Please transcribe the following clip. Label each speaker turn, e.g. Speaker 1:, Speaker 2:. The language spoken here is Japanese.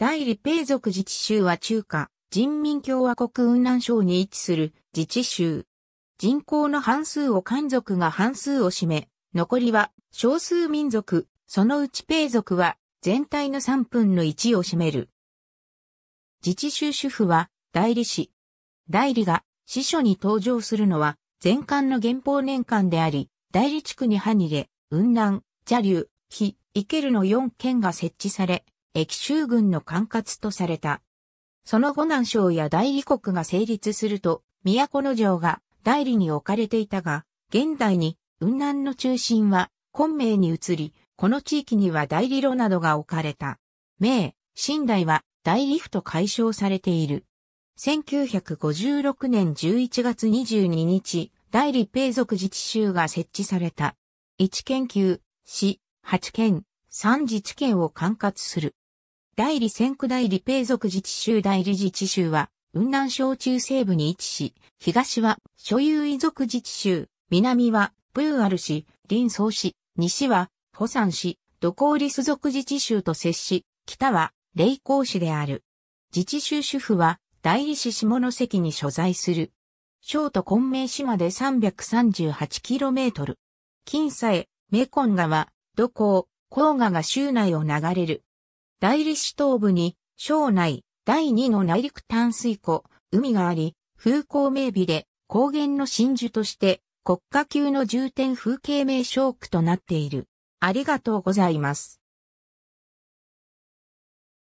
Speaker 1: 大理平族自治州
Speaker 2: は中華人民共和国雲南省に位置する自治州。人口の半数を漢族が半数を占め、残りは少数民族、そのうち平族は全体の3分の1を占める。自治州主婦は代理市。代理が司書に登場するのは前漢の元宝年間であり、代理地区にハニレ、雲南、蛇流、非、イケルの4県が設置され、駅州軍の管轄とされた。その後南省や大理国が成立すると、都の城が代理に置かれていたが、現代に雲南の中心は昆明に移り、この地域には大理路などが置かれた。明、新代は大理府と解消されている。1956年11月22日、大理平族自治州が設置された。1県級、市、8県、3自治県を管轄する。代理先区代理平族自治州代理自治州は、雲南省中西部に位置し、東は所有遺族自治州、南はプーアル市、林総市、西は保山市、土光リス族自治州と接し、北は霊光市である。自治州主婦は代理市下関に所在する。省都昆明市まで 338km。近西、メコン川、土光、黄河が州内を流れる。大理市東部に、省内、第二の内陸淡水湖、海があり、風光明媚で、高原の真珠として、国家級の重点風景名勝区となっている。ありがとうご
Speaker 1: ざいます。